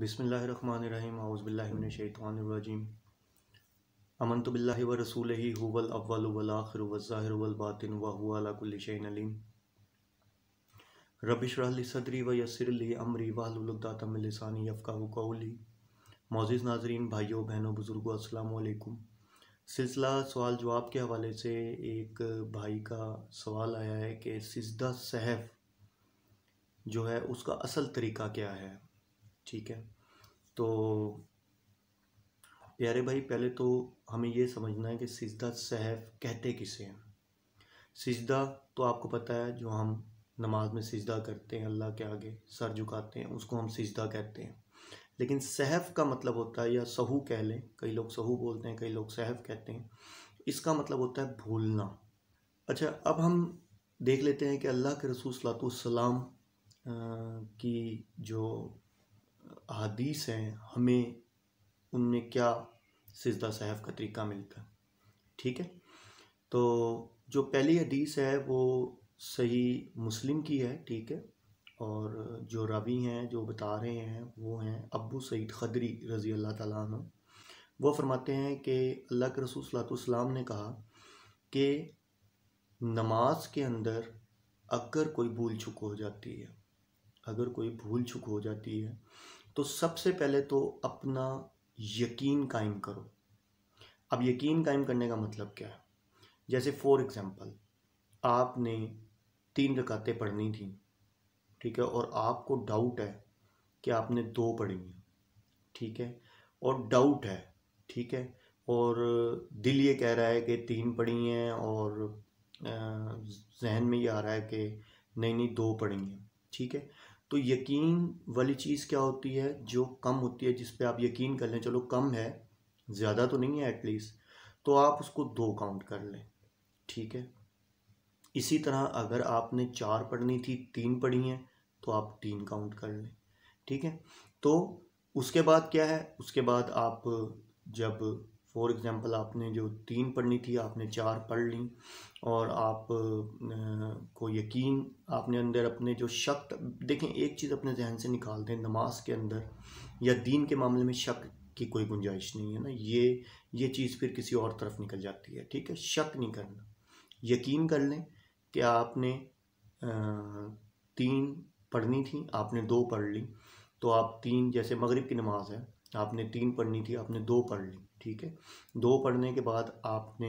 बिसमीम हाउज़बिल्लिमिनशैतवानरजीम अमन तो बिल्ला व रसूल ही हुवल अव्वल वलाखिर वज़ाहिर वलबातिन व हुआ लाकुल्लिशन अलीम रबिश रहली सदरी व यसरली अमरी वाहलदातमिलसानी यफ़ा कौली मोज़ नाजरीन भाइयों बहनों बुज़ुर्गों असलकुम सिलसिला सवाल जवाब के हवाले से एक भाई का सवाल आया है कि सजदा सहफ जो है उसका असल तरीका क्या है ठीक है तो प्यारे भाई पहले तो हमें ये समझना है कि सिजदा सहफ कहते किसे हैं सिजदा तो आपको पता है जो हम नमाज में सिजदा करते हैं अल्लाह के आगे सर झुकाते हैं उसको हम सिजदा कहते हैं लेकिन सहफ का मतलब होता है या सहू कह लें कई लोग सहू बोलते हैं कई लोग सहफ कहते हैं इसका मतलब होता है भूलना अच्छा अब हम देख लेते हैं कि अल्लाह के रसूल सलाम की जो अदीस हैं हमें उनमें क्या सजदा साहब का तरीका मिलता है ठीक है तो जो पहली हदीस है वो सही मुस्लिम की है ठीक है और जो रवि हैं जो बता रहे हैं वो हैं अबू सईद खदरी रज़ी अल्लाह तु वो फरमाते हैं कि अल्लाह के रसूल सलातम ने कहा कि नमाज के अंदर अगर कोई भूल चुक हो जाती है अगर कोई भूल चुक हो जाती है तो सबसे पहले तो अपना यकीन कायम करो अब यकीन कायम करने का मतलब क्या है जैसे फॉर एग्ज़ाम्पल आपने तीन रकातें पढ़नी थी ठीक है और आपको डाउट है कि आपने दो पढ़ी हैं ठीक है और डाउट है ठीक है और दिल ये कह रहा है कि तीन पढ़ी हैं और जहन में ये आ रहा है कि नहीं नहीं दो पढ़ी हैं ठीक है तो यकीन वाली चीज़ क्या होती है जो कम होती है जिस पे आप यकीन कर लें चलो कम है ज़्यादा तो नहीं है एटलीस्ट तो आप उसको दो काउंट कर लें ठीक है इसी तरह अगर आपने चार पढ़नी थी तीन पढ़ी हैं तो आप तीन काउंट कर लें ठीक है तो उसके बाद क्या है उसके बाद आप जब फॉर एग्ज़ाम्पल आपने जो तीन पढ़नी थी आपने चार पढ़ ली और आप को यकीन आपने अंदर अपने जो शक देखें एक चीज़ अपने जहन से निकाल दें नमाज के अंदर या दीन के मामले में शक की कोई गुंजाइश नहीं है ना ये ये चीज़ फिर किसी और तरफ निकल जाती है ठीक है शक नहीं करना यकीन कर लें कि आपने तीन पढ़नी थी आपने दो पढ़ ली तो आप तीन जैसे मगरिब की नमाज है आपने तीन पढ़नी थी आपने दो पढ़ ली ठीक है दो पढ़ने के बाद आपने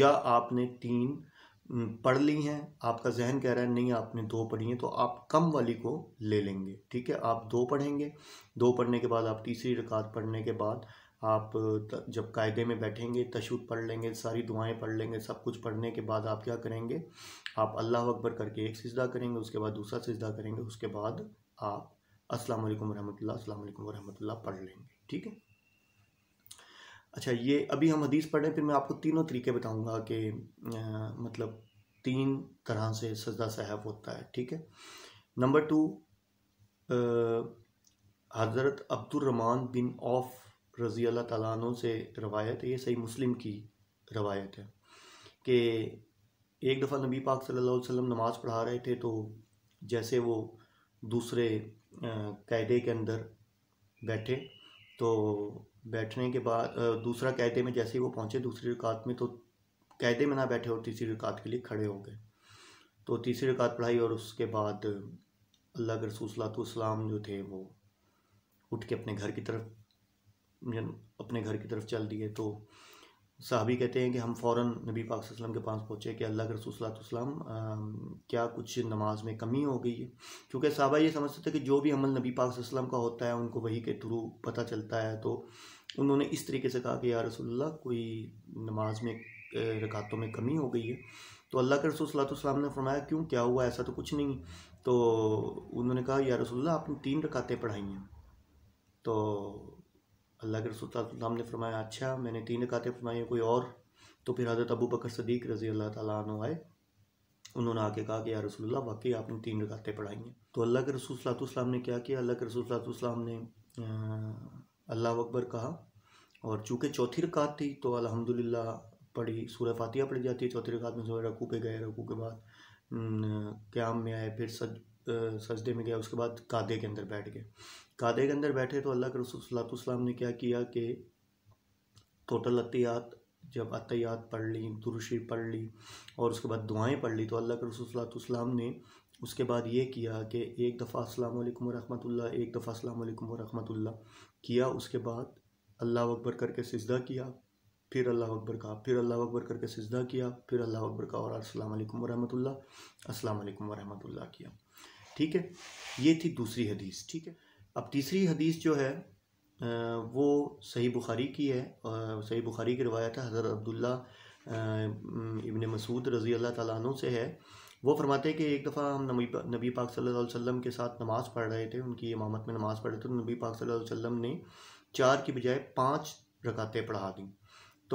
या आपने तीन पढ़ ली हैं आपका जहन कह रहा है नहीं आपने दो पढ़ी हैं तो आप कम वाली को ले लेंगे ठीक है आप दो पढ़ेंगे दो पढ़ने के बाद आप तीसरी रकात पढ़ने के बाद आप जब कायदे में बैठेंगे तशुद पढ़ लेंगे सारी दुआएं पढ़ लेंगे सब कुछ पढ़ने के बाद आप क्या करेंगे आप अल्लाह अकबर करके एक सजदा करेंगे उसके बाद दूसरा सिजदा करेंगे उसके बाद आप असलकम वरहमल रहमतुल्लाह वरहमल पढ़ लेंगे ठीक है अच्छा ये अभी हम हदीस पढ़ें फिर मैं आपको तीनों तरीके बताऊंगा कि मतलब तीन तरह से सजदा साहब होता है ठीक है नंबर टू हज़रत अब्दुलरमान बिन औफ रज़ी अल्लाह तु से रवायत है ये सही मुस्लिम की रवायत है कि एक दफ़ा नबी पाक सल्लल्लाहु अलैहि वसल्लम नमाज़ पढ़ा रहे थे तो जैसे वो दूसरे कैदे के अंदर बैठे तो बैठने के बाद दूसरा कैदे में जैसे ही वो पहुँचे दूसरी रिकात में तो कैदे में ना बैठे और तीसरी रिकात के लिए खड़े हो गए तो तीसरी रिकात पढ़ाई और उसके बाद अल्लाह के रसूल जो थे वो उठ के अपने घर की तरफ अपने घर की तरफ चल दिए तो साहबी कहते हैं कि हम फ़ौर नबी पाक वसल्लम के पास पहुँचे कि अल्लाह के सलाम क्या कुछ नमाज में कमी हो गई है क्योंकि साहबा ये समझते थे कि जो भी अमल नबी पाक वसल्लम का होता है उनको वही के थ्रू पता चलता है तो उन्होंने इस तरीके से कहा कि या रसोल्ला कोई नमाज में रकातों में कमी हो गई है तो अल्लाह के रसूल सलाम ने फरमाया क्यों क्या हुआ ऐसा तो कुछ नहीं तो उन्होंने कहा या रसोल्ला आपने तीन रकातें पढ़ाई हैं तो अल्लाह के रसूल ने फरमाया अच्छा मैंने तीन रकातें फरमाई कोई और तो फिर हज़रत अबू बकर सदीक रज़ी अल्लाह तु आए उन्होंने आके कहा कि यार रसूल वाकई आपने तीन रकातें पढ़ाई हैं तो अल्लाह के रसूल सलाम ने क्या किया अल्लाह के रसूल सलाम ने अल्लाह अकबर कहा और चूँकि चौथी रकात थी तो अलहमदिल्ला पढ़ी सूर्य फातिया पढ़ी जाती है चौथी रकात में सूर्य रकू पे गए रकू के बाद क्याम में आए फिर सज सजदे में गया उसके बाद कादे के अंदर बैठ गए कादे के अंदर बैठे तो अल्लाह के रसूल सलाम ने क्या किया कि टोटल अतियात जब अतियात पढ़ ली दुरुशी पढ़ ली और उसके बाद दुआएं पढ़ ली तो अल्लाह के रसूल ने उसके बाद ये किया कि एक दफ़ा असलकम वरहमतुल्ला एक दफ़ा असलकम वरहमतुल्ला किया उसके बाद अल्लाह अकबर करके सजदा किया फिर अल्लाह अकबर कहा फिर अल्लाह अकबर करके सजदा किया फिर अल्लाह अकबर कहा और असलकम वरहमतुल्ला असलकम वरहमतुल्ला किया ठीक है ये थी दूसरी हदीस ठीक है अब तीसरी हदीस जो है वो सही बुखारी की है सही बुखारी की रवायत है हज़रत अब्दुल्ला इबन मसूद रज़ी अल्लाह तु से है वो फरमाते हैं कि एक दफ़ा हम नबी नबी पाक सल्लल्लाहु अलैहि वसल्लम के साथ नमाज़ पढ़ रहे थे उनकी इमामत में नमाज़ पढ़ रहे थे तो नबी पाक सल्लल्लाहु अलैहि वसल्लम ने चार की बजाय पाँच रकातें पढ़ा दी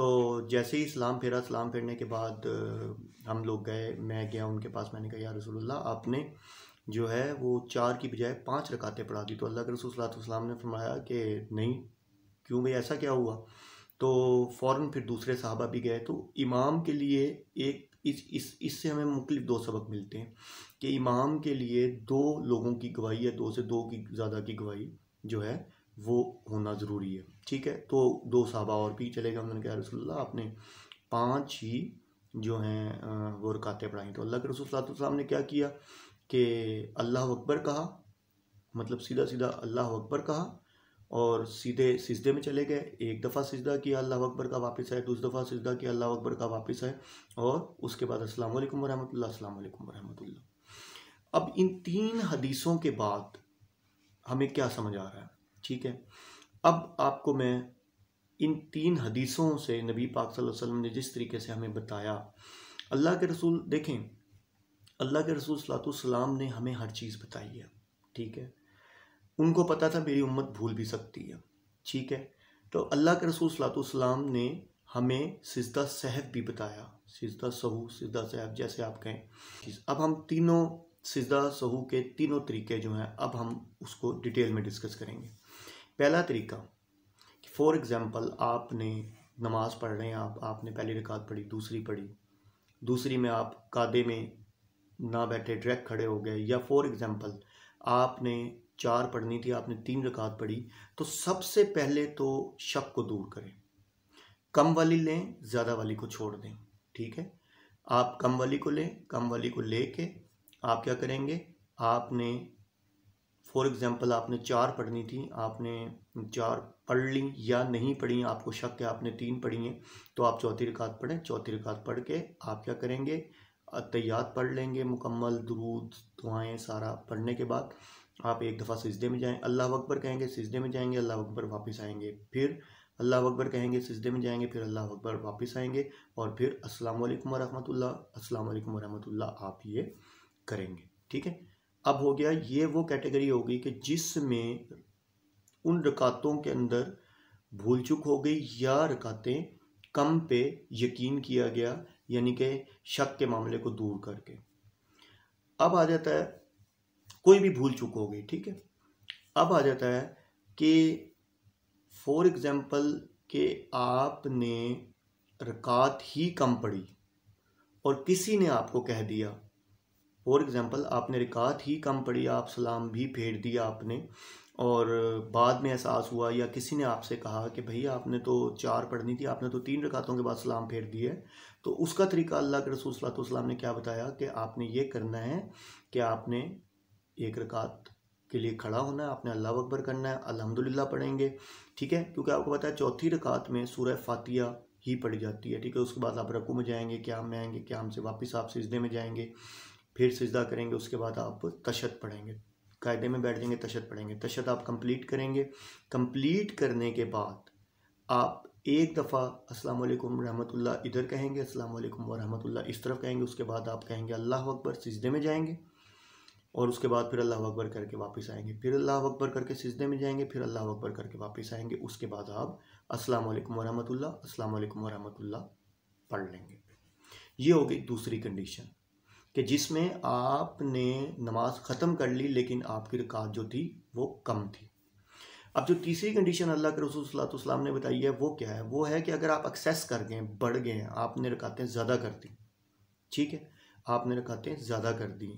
तो जैसे ही इस्लाम फेरा इस्लाम फेरने के बाद हम लोग गए मैं गया उनके पास मैंने कहा या रसूलुल्लाह आपने जो है वो चार की बजाय पाँच रकातें पढ़ा दी तो अल्लाह के रसूल ने फरमाया कि नहीं क्यों भाई ऐसा क्या हुआ तो फ़ौर फिर दूसरे साहबा भी गए तो इमाम के लिए एक इस इस इससे हमें मुख्तु दो सबक मिलते हैं कि इमाम के लिए दो लोगों की गवाही या दो से दो की ज़्यादा की गवाही जो है वो होना ज़रूरी है ठीक है तो दो साहबा और भी चले गए उन्होंने कहा रसोल्ला आपने पाँच ही जो हैं वो रकातें पढ़ाई तो अल्लाह के रसूल ने क्या किया कि अल्लाह अकबर कहा मतलब सीधा सीधा अल्लाह अकबर कहा और सीधे सिजदे में चले गए एक दफ़ा सिजदा किया अल्लाह अकबर का वापस आए दूसरी दफ़ा सिजदा किया अल्लाह अकबर का वापस आए और उसके बाद अस्सलाम वालेकुम वरहमतुल्लाह अस्सलाम वालेकुम अब इन तीन हदीसों के बाद हमें क्या समझ आ रहा है ठीक है अब आपको मैं इन तीन हदीसों से नबी पाक सल्लल्लाहु अलैहि वसल्लम ने जिस तरीके से हमें बताया अल्लाह के रसूल देखें अल्लाह के रसूल सलाम ने हमें हर चीज़ बताई है ठीक है उनको पता था मेरी उम्मत भूल भी सकती है ठीक है तो अल्लाह के रसूल सलाम ने हमें सिजदा सहब भी बताया सिजदा सहू सिजदा सहब जैसे आप कहें अब हम तीनों सिजदा सहू के तीनों तरीके जो हैं अब हम उसको डिटेल में डिस्कस करेंगे पहला तरीका फॉर एग्ज़ाम्पल आपने नमाज़ पढ़ रहे हैं आप आपने पहली रिकात पढ़ी दूसरी पढ़ी दूसरी में आप कादे में ना बैठे डायरेक्ट खड़े हो गए या फॉर एग्ज़ाम्पल आपने चार पढ़नी थी आपने तीन रकात पढ़ी तो सबसे पहले तो शक को दूर करें कम वाली लें ज़्यादा वाली को छोड़ दें ठीक है आप कम वाली को लें कम वाली को ले के आप क्या करेंगे आपने फॉर एग्ज़ाम्पल आपने चार पढ़नी थी आपने चार पढ़ ली या नहीं पढ़ी आपको शक है आपने तीन पढ़ी हैं तो आप चौथी रिकात पढ़ें चौथी रिकात पढ़ के आप क्या करेंगे अतियात पढ़ लेंगे मुकम्मल दरूद दुआएँ सारा पढ़ने के बाद आप एक दफ़ा सजदे में जाएँ अल्लाह अकबर कहेंगे सजदे में जाएंगे अल्लाह अकबर वापस आएंगे फिर अल्लाह अकबर कहेंगे सजदे में जाएंगे फिर अल्लाह अकबर वापस आएंगे और फिर अस्सलाम वालेकुम वरहमतुल्लाह अस्सलाम वालेकुम आप ये करेंगे ठीक है अब हो गया ये वो कैटेगरी होगी कि जिसमें उन रकातों के अंदर भूल चुक हो गई या रकातें कम पे यकीन किया गया यानी कि शक के मामले को दूर करके अब आ जाता है कोई भी भूल चुक होगी ठीक है अब आ जाता है कि फॉर एग्ज़ाम्पल कि आपने रकात ही कम पढ़ी और किसी ने आपको कह दिया फॉर एग्ज़ाम्पल आपने रिकात ही कम पढ़ी आप सलाम भी फेर दिया आपने और बाद में एहसास हुआ या किसी ने आपसे कहा कि भैया आपने तो चार पढ़नी थी आपने तो तीन रकातों के बाद सलाम फेर दिए है तो उसका तरीका अल्लाह के रसूल सलाम ने क्या बताया कि आपने ये करना है कि आपने एक रकात के लिए खड़ा होना है आपने अल्लाह अकबर करना है अलहमदिल्ला पढ़ेंगे ठीक है क्योंकि आपको पता है चौथी रकात में सूर्य फातिया ही पड़ जाती है ठीक है उसके बाद आप रकू में जाएंगे क्या में आएंगे क्या हमसे वापस आप सजदे में जाएंगे फिर सजदा करेंगे उसके बाद आप तशद पढ़ेंगे कायदे में बैठ जाएंगे तशद पढ़ेंगे तशद आप कंप्लीट करेंगे कंप्लीट करने के बाद आप एक दफ़ा अस्सलाम वालेकुम रहमतुल्लाह इधर कहेंगे अस्सलाम वालेकुम रहमतुल्लाह इस तरफ कहेंगे उसके बाद आप कहेंगे अल्लाह अकबर सजदे में जाएंगे और उसके बाद फिर अल्लाह अकबर करके वापस आएंगे फिर अल्लाह अकबर करके सजदे में जाएंगे फिर अल्लाह अकबर करके वापस आएंगे उसके बाद आप अस्सलाम वालेकुम रहमतुल्लाह अस्सलाम वालेकुम रहमतुल्लाह पढ़ लेंगे ये हो गई दूसरी कंडीशन कि जिसमें आपने नमाज ख़त्म कर ली लेकिन आपकी रकात जो थी वो कम थी अब जो तीसरी कंडीशन अल्लाह के रसूल सलाम ने बताई है वो क्या है वो है कि अगर आप एक्सेस कर गए बढ़ गए आपने रखाते ज़्यादा कर दी ठीक है आपने रखाते ज़्यादा कर दी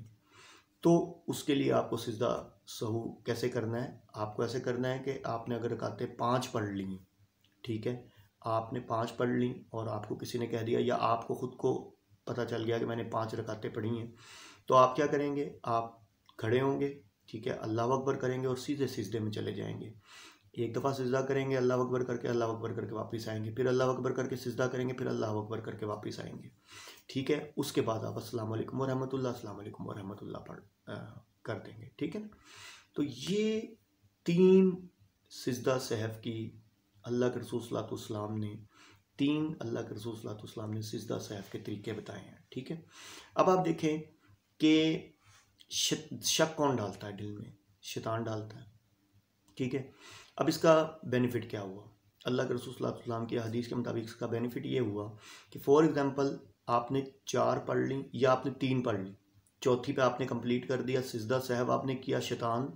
तो उसके लिए आपको सजदा सहू कैसे करना है आपको ऐसे करना है कि आपने अगर रखाते पाँच पढ़ ली ठीक है आपने पाँच पढ़ ली और आपको किसी ने कह दिया या आपको ख़ुद को पता चल गया कि मैंने पाँच रखाते पढ़ी हैं तो आप क्या करेंगे आप खड़े होंगे ठीक है अल्लाह अकबर करेंगे और सीधे सिजदे में चले जाएंगे एक दफ़ा सजदा करेंगे अल्लाह अकबर करके अल्लाह अकबर करके वापस आएंगे फिर अल्लाह अकबर करके सजदा करेंगे फिर अल्लाह अकबर करके वापस आएंगे ठीक है उसके बाद आप असल वालेकुम वरहमतुल्लाह पढ़ कर देंगे ठीक है तो ये तीन सजदा सहफ की अल्लाह के रसूल ने तीन अल्लाह के रसूल ने सजदा सहफ के तरीके बताए हैं ठीक है अब आप देखें कि शक कौन डालता है दिल में शैतान डालता है ठीक है अब इसका बेनिफिट क्या हुआ अल्लाह के रसूल की हदीस के मुताबिक इसका बेनिफिट ये हुआ कि फॉर एग्ज़ाम्पल आपने चार पढ़ ली या आपने तीन पढ़ ली चौथी पे आपने कंप्लीट कर दिया सिजदा साहब आपने किया शैतान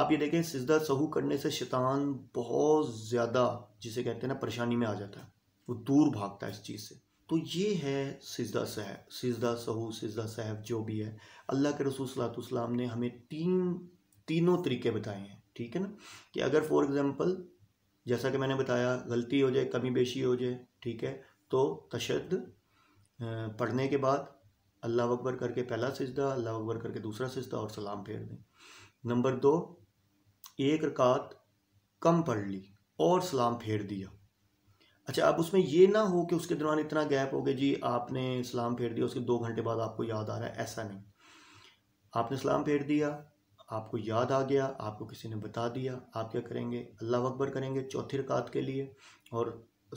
आप ये देखें सिजदा सहू करने से शैतान बहुत ज़्यादा जिसे कहते हैं ना परेशानी में आ जाता है वो दूर भागता है इस चीज़ से तो ये है सिजदा साहब सिजदा सहू सिजदा साहब जो भी है अल्लाह के रसूल सलाम ने हमें तीन तीनों तरीके बताए हैं ठीक है ना कि अगर फॉर एग्ज़ाम्पल जैसा कि मैंने बताया गलती हो जाए कमी बेशी हो जाए ठीक है तो तशद पढ़ने के बाद अल्लाह अकबर करके पहला सजदा अल्लाह अकबर करके दूसरा सजदा और सलाम फेर दें नंबर दो एक रकात कम पढ़ ली और सलाम फेर दिया अच्छा अब उसमें ये ना हो कि उसके दौरान इतना गैप हो गया जी आपने सलाम फेर दिया उसके दो घंटे बाद आपको याद आ रहा है ऐसा नहीं आपने सलाम फेर दिया आपको याद आ गया आपको किसी ने बता दिया आप क्या करेंगे अल्लाह अकबर करेंगे चौथी रकात के लिए और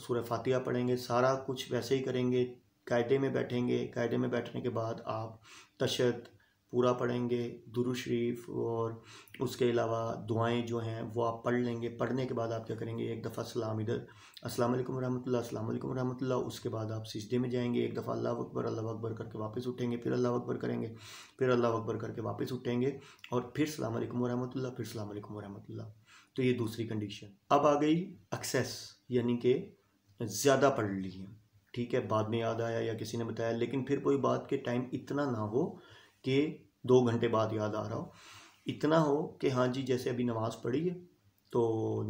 सूर्य फातिया पढ़ेंगे सारा कुछ वैसे ही करेंगे कायदे में बैठेंगे कायदे में बैठने के बाद आप तशद पूरा पढ़ेंगे दुरु शरीफ और उसके अलावा दुआएं जो हैं वो आप पढ़ लेंगे पढ़ने के बाद आप क्या करेंगे एक दफ़ा सलाम इधर अस्सलाम वालेकुम रहमतुल्लाह अस्सलाम वालेकुम रहमतुल्लाह उसके बाद आप सजदे में जाएंगे एक दफ़ा अल्लाह अकबर अल्लाह अकबर करके वापस उठेंगे फिर अल्लाह अकबर करेंगे फिर अल्लाह अकबर करके वापस उठेंगे और फिर सलाम वालेकुम रहमतुल्लाह फिर सलाम वालेकुम रहमतुल्लाह तो ये दूसरी कंडीशन अब आ गई एक्सेस यानी कि ज़्यादा पढ़ ली है ठीक है बाद में याद आया या किसी ने बताया लेकिन फिर कोई बात के टाइम इतना ना हो के दो घंटे बाद याद आ रहा हो इतना हो कि हाँ जी जैसे अभी नमाज़ पढ़ी है तो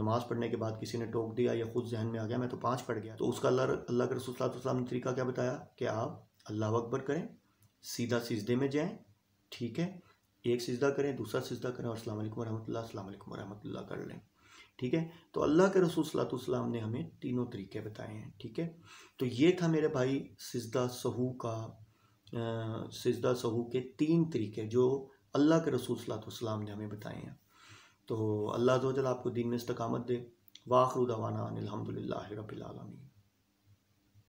नमाज़ पढ़ने के बाद किसी ने टोक दिया या खुद जहन में आ गया मैं तो पाँच पढ़ गया तो उसका अल्लाह अल्लाह के रसुल्लाम ने तरीका क्या बताया कि आप अल्लाह अकबर करें सीधा सिजदे में जाएँ ठीक है एक सिजदा करें दूसरा सिजदा करें और अल्लाम वरहमल्ला अलैक्म वरहमल्ला कर लें ठीक है तो अल्लाह के रसूल सलाम ने हमें तीनों तरीके बताए हैं ठीक है तो ये था मेरे भाई सिजदा सहू का सजदा सहू के तीन तरीके जो अल्लाह के रसूल सलाम ने हमें बताए हैं तो अल्लाह जल आपको दीन में इस्तकामत दे वाखरुदावाना अनिलहमदिल्ला रबीआलमी